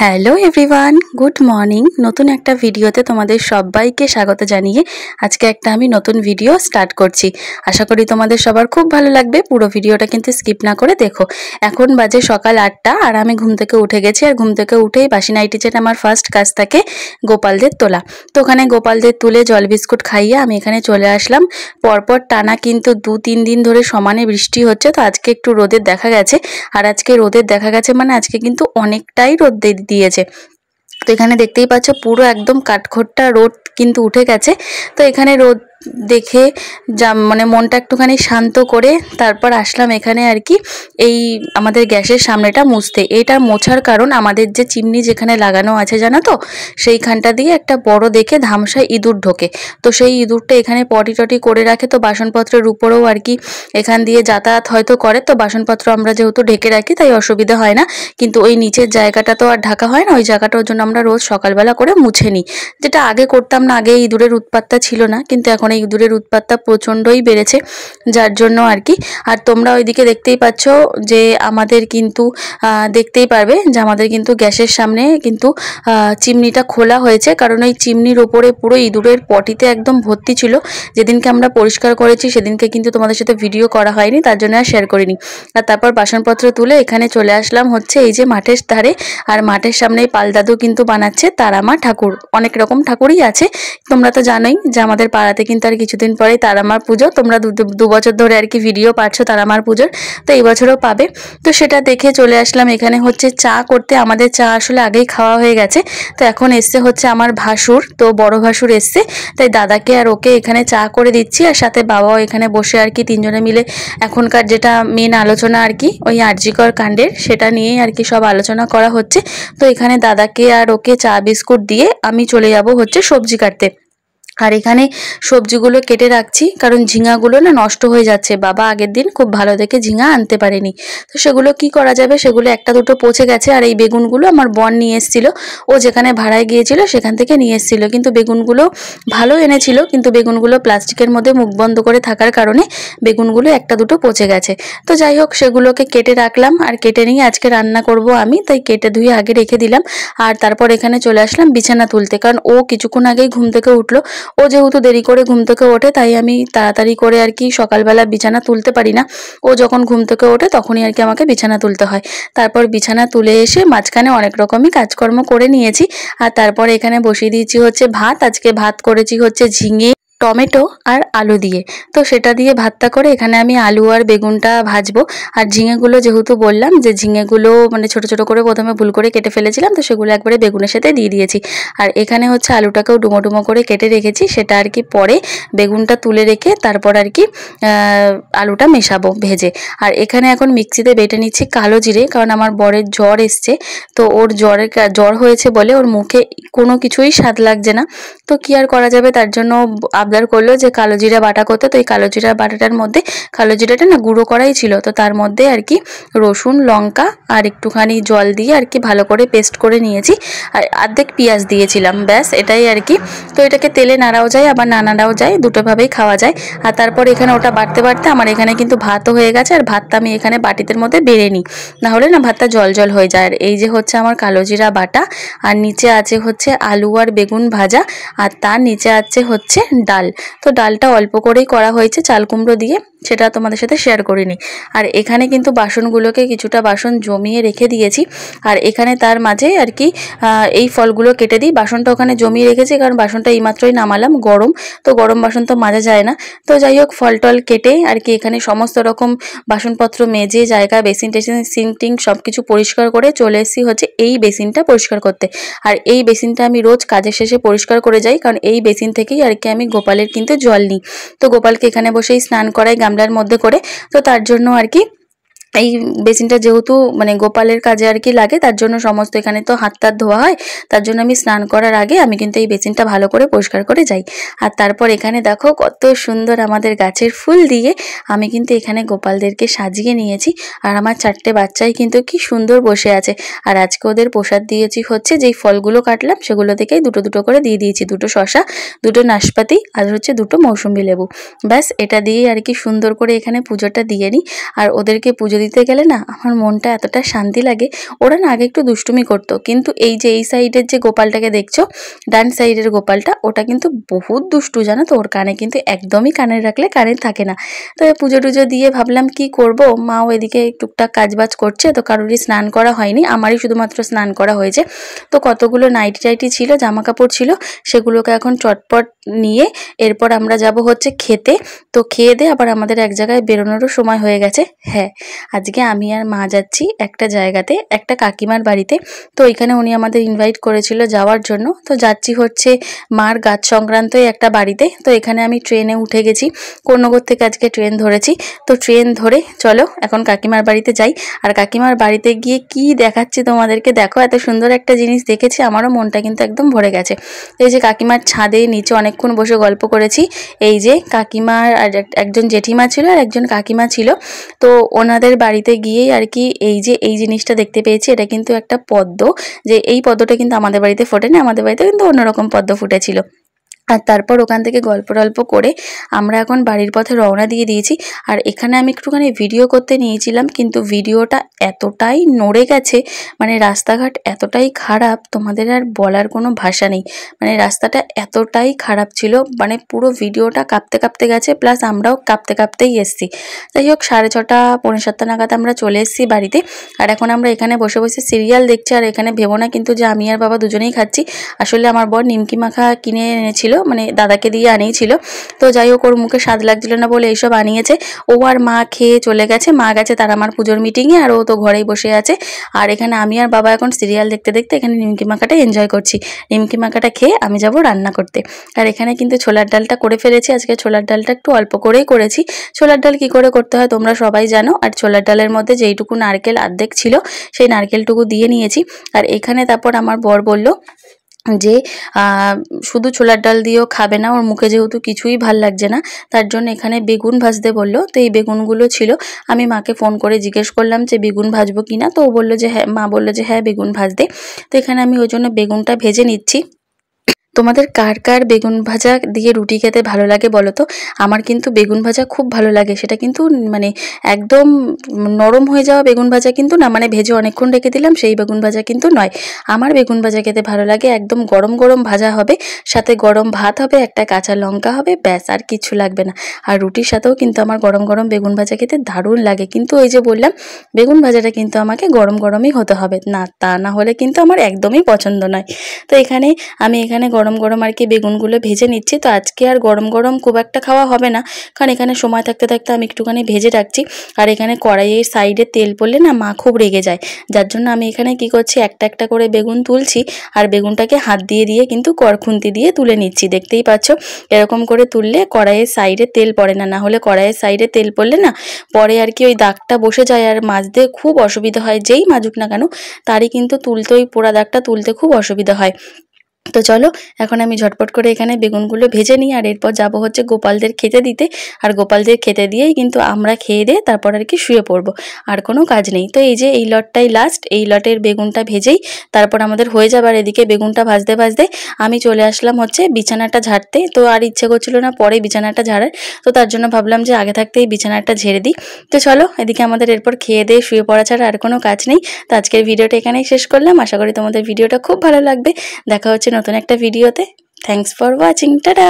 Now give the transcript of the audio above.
hello everyone good morning নতুন একটা ভিডিওতে তোমাদের সবাইকে স্বাগত জানিয়ে আজকে একটা আমি নতুন ভিডিও স্টার্ট করছি আশা করি তোমাদের সবার খুব ভালো লাগবে পুরো ভিডিওটা কিন্তু স্কিপ না করে দেখো এখন বাজে সকাল আটটা আর আমি ঘুম থেকে উঠে গেছি আর ঘুম থেকে উঠেই বাসিনাইটি যেটা আমার ফার্স্ট কাজ থাকে গোপালদের তোলা তো ওখানে গোপালদের তুলে জল বিস্কুট খাইয়ে আমি এখানে চলে আসলাম পরপর টানা কিন্তু দু তিন দিন ধরে সমানে বৃষ্টি হচ্ছে তো আজকে একটু রোদের দেখা গেছে আর আজকে রোদের দেখা গেছে মানে আজকে কিন্তু অনেকটাই রোদ দিয়েছে তো এখানে দেখতেই পাচ্ছ পুরো একদম কাঠখোট্টা রোদ কিন্তু উঠে গেছে তো এখানে রোদ দেখে যা মানে মনটা একটুখানি শান্ত করে তারপর আসলাম এখানে আর কি এই আমাদের গ্যাসের সামনেটা মুছতে এটা মোছার কারণ আমাদের যে চিমনি যেখানে লাগানো আছে জানো তো সেইখানটা দিয়ে একটা বড় দেখে ধামসা ইঁদুর ঢোকে তো সেই ইঁদুরটা এখানে পটি টটি করে রাখে তো বাসনপত্রের উপরেও আর কি এখান দিয়ে যাতায়াত হয়তো করে তো বাসনপত্র আমরা যেহেতু ঢেকে রাখি তাই অসুবিধা হয় না কিন্তু ওই নিচের জায়গাটা তো আর ঢাকা হয় না ওই জায়গাটার জন্য আমরা রোজ সকালবেলা করে মুছে নিই যেটা আগে করতাম না আগে ইঁদুরের উৎপাতটা ছিল না কিন্তু এখন অনেক দূরের উৎপাতটা প্রচণ্ডই বেড়েছে যার জন্য আর কি আর তোমরা ওইদিকে দেখতেই পাচ্ছ যে আমাদের কিন্তু দেখতেই পারবে যে আমাদের কিন্তু গ্যাসের সামনে কিন্তু চিমনিটা খোলা হয়েছে কারণ ওই চিমনির ওপরে পুরো ইঁদুরের পটিতে একদম ভর্তি ছিল যেদিনকে আমরা পরিষ্কার করেছি সেদিনকে কিন্তু তোমাদের সাথে ভিডিও করা হয়নি তার জন্য আর শেয়ার করিনি আর তারপর বাসনপত্র তুলে এখানে চলে আসলাম হচ্ছে এই যে মাঠের ধারে আর মাঠের সামনে পালদাদু কিন্তু বানাচ্ছে তারামা ঠাকুর অনেক রকম ঠাকুরই আছে তোমরা তো জানোই যে আমাদের পাড়াতে কিন্তু কিন্তু আর কিছুদিন পরেই তারামার পুজো তোমরা দু বছর ধরে আর কি ভিডিও পাচ্ছ তারামার পুজোর তো এই বছরও পাবে তো সেটা দেখে চলে আসলাম এখানে হচ্ছে চা করতে আমাদের চা আসলে আগেই খাওয়া হয়ে গেছে তো এখন এসছে হচ্ছে আমার ভাসুর তো বড় ভাসুর এসছে তাই দাদাকে আর ওকে এখানে চা করে দিচ্ছি আর সাথে বাবাও এখানে বসে আর কি তিনজনে মিলে এখনকার যেটা মেন আলোচনা আর কি ওই আর্জিকর কাণ্ডের সেটা নিয়েই আর কি সব আলোচনা করা হচ্ছে তো এখানে দাদাকে আর ওকে চা বিস্কুট দিয়ে আমি চলে যাব হচ্ছে সবজি কাটতে আর এখানে সবজিগুলো কেটে রাখছি কারণ ঝিঙাগুলো না নষ্ট হয়ে যাচ্ছে বাবা আগের দিন খুব ভালো দেখে ঝিঙা আনতে পারেনি তো সেগুলো কি করা যাবে সেগুলো একটা দুটো পচে গেছে আর এই বেগুনগুলো আমার বন নিয়ে এসেছিলো ও যেখানে ভাড়ায় গিয়েছিল সেখান থেকে নিয়ে এসেছিলো কিন্তু বেগুনগুলো ভালো এনেছিল কিন্তু বেগুনগুলো প্লাস্টিকের মধ্যে মুখ বন্ধ করে থাকার কারণে বেগুনগুলো একটা দুটো পচে গেছে তো যাই হোক সেগুলোকে কেটে রাখলাম আর কেটে নিয়ে আজকে রান্না করব আমি তাই কেটে ধুয়ে আগে রেখে দিলাম আর তারপর এখানে চলে আসলাম বিছানা তুলতে কারণ ও কিছুক্ষণ আগেই ঘুম থেকে উঠলো ও যেহেতু দেরি করে ঘুম থেকে ওঠে তাই আমি তাড়াতাড়ি করে আর কি সকালবেলা বিছানা তুলতে পারি না ও যখন ঘুম থেকে ওঠে তখনই আর কি আমাকে বিছানা তুলতে হয় তারপর বিছানা তুলে এসে মাঝখানে অনেক রকমই কাজকর্ম করে নিয়েছি আর তারপরে এখানে বসিয়ে দিয়েছি হচ্ছে ভাত আজকে ভাত করেছি হচ্ছে ঝিঙে টমেটো আর আলু দিয়ে তো সেটা দিয়ে ভাতটা করে এখানে আমি আলু আর বেগুনটা ভাজবো আর ঝিঙেগুলো যেহেতু বললাম যে ঝিঙেগুলো মানে ছোট ছোট করে প্রথমে ভুল করে কেটে ফেলেছিলাম তো সেগুলো একবারে বেগুনের সাথে দিয়ে দিয়েছি আর এখানে হচ্ছে আলুটাকেও ডুমো ডুমো করে কেটে রেখেছি সেটা আর কি পরে বেগুনটা তুলে রেখে তারপর আর কি আলুটা মেশাবো ভেজে আর এখানে এখন মিক্সিতে বেটে নিচ্ছি কালো জিরে কারণ আমার বরের জ্বর এসছে তো ওর জ্বরের জ্বর হয়েছে বলে ওর মুখে কোনো কিছুই স্বাদ লাগছে না তো কি আর করা যাবে তার জন্য অবজার্ভ করলো যে কালো জিরা বাটা করতে তো এই কালো জিরা বাটাটার মধ্যে কালো জিরাটা না গুঁড়ো করাই ছিল তো তার মধ্যে আর কি রসুন লঙ্কা আর একটুখানি জল দিয়ে আর কি ভালো করে পেস্ট করে নিয়েছি আর অর্ধেক পেঁয়াজ দিয়েছিলাম ব্যাস এটাই আর কি তো এটাকে তেলে নাড়াও যায় আবার না নাড়াও যায় দুটোভাবেই খাওয়া যায় আর তারপর এখানে ওটা বাড়তে বাড়তে আমার এখানে কিন্তু ভাতও হয়ে গেছে আর ভাতটা আমি এখানে বাটিতের মধ্যে বেড়ে নিই নাহলে না ভাতটা জল জল হয়ে যায় আর এই যে হচ্ছে আমার কালো জিরা বাটা আর নিচে আছে হচ্ছে আলু আর বেগুন ভাজা আর তার নিচে আছে হচ্ছে ডাল ডাল তো ডালটা অল্প করেই করা হয়েছে চাল কুমড়ো দিয়ে সেটা তোমাদের সাথে শেয়ার করিনি আর এখানে কিন্তু বাসনগুলোকে কিছুটা বাসন জমিয়ে রেখে দিয়েছি আর এখানে তার মাঝে আর কি এই ফলগুলো কেটে দিই বাসনটা ওখানে জমিয়ে রেখেছি কারণ বাসনটা এইমাত্রই নামালাম গরম তো গরম বাসন তো মাজা যায় না তো যাই হোক ফল টল কেটে আর কি এখানে সমস্ত রকম বাসনপত্র মেজে জায়গা বেসিন টেসিন সিং টিং সব কিছু পরিষ্কার করে চলে এসেছি হচ্ছে এই বেসিনটা পরিষ্কার করতে আর এই বেসিনটা আমি রোজ কাজের শেষে পরিষ্কার করে যাই কারণ এই বেসিন থেকেই আর কি আমি গোপালের কিন্তু জল নেই তো গোপালকে এখানে বসেই স্নান করাই গামলার মধ্যে করে তো তার জন্য আর কি এই বেসিনটা যেহেতু মানে গোপালের কাজে আর কি লাগে তার জন্য সমস্ত এখানে তো হাত তাত ধোয়া হয় তার জন্য আমি স্নান করার আগে আমি কিন্তু এই বেসিনটা ভালো করে পরিষ্কার করে যাই আর তারপর এখানে দেখো কত সুন্দর আমাদের গাছের ফুল দিয়ে আমি কিন্তু এখানে গোপালদেরকে সাজিয়ে নিয়েছি আর আমার চারটে বাচ্চাই কিন্তু কি সুন্দর বসে আছে আর আজকে ওদের প্রসাদ দিয়েছি হচ্ছে যেই ফলগুলো কাটলাম সেগুলো থেকেই দুটো দুটো করে দিয়ে দিয়েছি দুটো শশা দুটো নাশপাতি আর হচ্ছে দুটো মৌসুমি লেবু ব্যাস এটা দিয়ে আর কি সুন্দর করে এখানে পুজোটা দিয়ে নিই আর ওদেরকে পুজো দিতে গেলে না আমার মনটা এতটা শান্তি লাগে ওরা না আগে একটু দুষ্টুমি করতো কিন্তু এই যে এই সাইডের যে গোপালটাকে দেখছো ডান সাইডের গোপালটা ওটা কিন্তু বহুত দুষ্টু জানো তো ওর কানে কিন্তু একদমই কানে রাখলে কানে থাকে না তো পুজো টুজো দিয়ে ভাবলাম কি করব মাও এদিকে টুকটাক কাজবাজ করছে তো কারোরই স্নান করা হয়নি আমারই শুধুমাত্র স্নান করা হয়েছে তো কতগুলো নাইটি টাইটি ছিল জামা কাপড় ছিল সেগুলোকে এখন চটপট নিয়ে এরপর আমরা যাব হচ্ছে খেতে তো খেয়ে দিয়ে আবার আমাদের এক জায়গায় বেরোনোরও সময় হয়ে গেছে হ্যাঁ আজকে আমি আর মা যাচ্ছি একটা জায়গাতে একটা কাকিমার বাড়িতে তো ওইখানে উনি আমাদের ইনভাইট করেছিল যাওয়ার জন্য তো যাচ্ছি হচ্ছে মার গাছ সংক্রান্তই একটা বাড়িতে তো এখানে আমি ট্রেনে উঠে গেছি কর্ণগর থেকে আজকে ট্রেন ধরেছি তো ট্রেন ধরে চলো এখন কাকিমার বাড়িতে যাই আর কাকিমার বাড়িতে গিয়ে কি দেখাচ্ছি তোমাদেরকে দেখো এত সুন্দর একটা জিনিস দেখেছি আমারও মনটা কিন্তু একদম ভরে গেছে এই যে কাকিমার ছাদে নিচে অনেকক্ষণ বসে গল্প করেছি এই যে কাকিমার আর একজন জেঠিমা ছিল আর একজন কাকিমা ছিল তো ওনাদের বাড়িতে গিয়েই আর কি এই যে এই জিনিসটা দেখতে পেয়েছি এটা কিন্তু একটা পদ্ম যে এই পদ্মটা কিন্তু আমাদের বাড়িতে ফোটেনি আমাদের বাড়িতে কিন্তু অন্যরকম পদ্ম ফুটেছিল আর তারপর ওখান থেকে গল্প টল্প করে আমরা এখন বাড়ির পথে রওনা দিয়ে দিয়েছি আর এখানে আমি একটুখানি ভিডিও করতে নিয়েছিলাম কিন্তু ভিডিওটা এতটাই নড়ে গেছে মানে রাস্তাঘাট এতটাই খারাপ তোমাদের আর বলার কোনো ভাষা নেই মানে রাস্তাটা এতটাই খারাপ ছিল মানে পুরো ভিডিওটা কাঁপতে কাঁপতে গেছে প্লাস আমরাও কাঁপতে কাঁপতেই এসছি যাই হোক সাড়ে ছটা পৌনে সাতটা নাগাদ আমরা চলে এসেছি বাড়িতে আর এখন আমরা এখানে বসে বসে সিরিয়াল দেখছি আর এখানে ভেবো না কিন্তু যে আমি আর বাবা দুজনেই খাচ্ছি আসলে আমার বর নিমকি মাখা কিনে এনেছিল মানে দাদাকে দিয়ে আনিয়েছিল তো যাই হোক ওর মুখে স্বাদ লাগছিল না বলে এইসব আনিয়েছে ও আর মা খেয়ে চলে গেছে মা গেছে তার আমার পুজোর মিটিংয়ে আর ও তো ঘরেই বসে আছে আর এখানে আমি আর বাবা এখন সিরিয়াল দেখতে দেখতে এখানে নিমকি মাখাটা এনজয় করছি নিমকি মাখাটা খেয়ে আমি যাব রান্না করতে আর এখানে কিন্তু ছোলার ডালটা করে ফেলেছি আজকে ছোলার ডালটা একটু অল্প করেই করেছি ছোলার ডাল কি করে করতে হয় তোমরা সবাই জানো আর ছোলার ডালের মধ্যে যেইটুকু নারকেল আর্ধেক ছিল সেই নারকেলটুকু দিয়ে নিয়েছি আর এখানে তারপর আমার বর বলল যে শুধু ছোলার ডাল দিয়েও খাবে না ওর মুখে যেহেতু কিছুই ভাল লাগছে না তার জন্য এখানে বেগুন ভাজতে বললো তো এই বেগুনগুলো ছিল আমি মাকে ফোন করে জিজ্ঞেস করলাম যে বেগুন ভাজবো কি না তো ও বললো যে হ্যাঁ মা বললো যে হ্যাঁ বেগুন দে তো এখানে আমি ওই জন্য বেগুনটা ভেজে নিচ্ছি তোমাদের কার কার বেগুন ভাজা দিয়ে রুটি খেতে ভালো লাগে বলো তো আমার কিন্তু বেগুন ভাজা খুব ভালো লাগে সেটা কিন্তু মানে একদম নরম হয়ে যাওয়া বেগুন ভাজা কিন্তু না মানে ভেজে অনেকক্ষণ রেখে দিলাম সেই বেগুন ভাজা কিন্তু নয় আমার বেগুন ভাজা খেতে ভালো লাগে একদম গরম গরম ভাজা হবে সাথে গরম ভাত হবে একটা কাঁচা লঙ্কা হবে ব্যাস আর কিছু লাগবে না আর রুটির সাথেও কিন্তু আমার গরম গরম বেগুন ভাজা খেতে দারুণ লাগে কিন্তু ওই যে বললাম বেগুন ভাজাটা কিন্তু আমাকে গরম গরমই হতে হবে না তা না হলে কিন্তু আমার একদমই পছন্দ নয় তো এখানে আমি এখানে গরম গরম আর কি বেগুনগুলো ভেজে নিচ্ছি তো আজকে আর গরম গরম খুব একটা খাওয়া হবে না কারণ এখানে সময় থাকতে থাকতে আমি একটুখানি ভেজে রাখছি আর এখানে কড়াইয়ের সাইডে তেল পড়লে না মা খুব রেগে যায় যার জন্য আমি এখানে কি করছি একটা একটা করে বেগুন তুলছি আর বেগুনটাকে হাত দিয়ে দিয়ে কিন্তু করখুন্তি দিয়ে তুলে নিচ্ছি দেখতেই পাচ্ছ এরকম করে তুললে কড়াইয়ের সাইডে তেল পড়ে না না হলে কড়াইয়ের সাইডে তেল পড়লে না পরে আর কি ওই দাগটা বসে যায় আর মাজতে খুব অসুবিধা হয় যেই মাজুক না কেন তারই কিন্তু তুলতে ওই পোড়া দাগটা তুলতে খুব অসুবিধা হয় তো চলো এখন আমি ঝটপট করে এখানে বেগুনগুলো ভেজে নিই আর এরপর যাব হচ্ছে গোপালদের খেতে দিতে আর গোপালদের খেতে দিয়েই কিন্তু আমরা খেয়ে দিয়ে তারপর আর কি শুয়ে পড়ব আর কোনো কাজ নেই তো এই যে এই লটটাই লাস্ট এই লটের বেগুনটা ভেজেই তারপর আমাদের হয়ে যাবার এদিকে বেগুনটা ভাজতে ভাজতে আমি চলে আসলাম হচ্ছে বিছানাটা ঝাড়তে তো আর ইচ্ছে করছিলো না পরে বিছানাটা ঝাড়ার তো তার জন্য ভাবলাম যে আগে থাকতেই বিছানাটা ঝেড়ে দিই তো চলো এদিকে আমাদের এরপর খেয়ে দিয়ে শুয়ে পড়া ছাড়া আর কোনো কাজ নেই তো আজকের ভিডিওটা এখানেই শেষ করলাম আশা করি তোমাদের ভিডিওটা খুব ভালো লাগবে দেখা হচ্ছে নতুন একটা ভিডিওতে থ্যাংকস ফর ওয়াচিং টাটা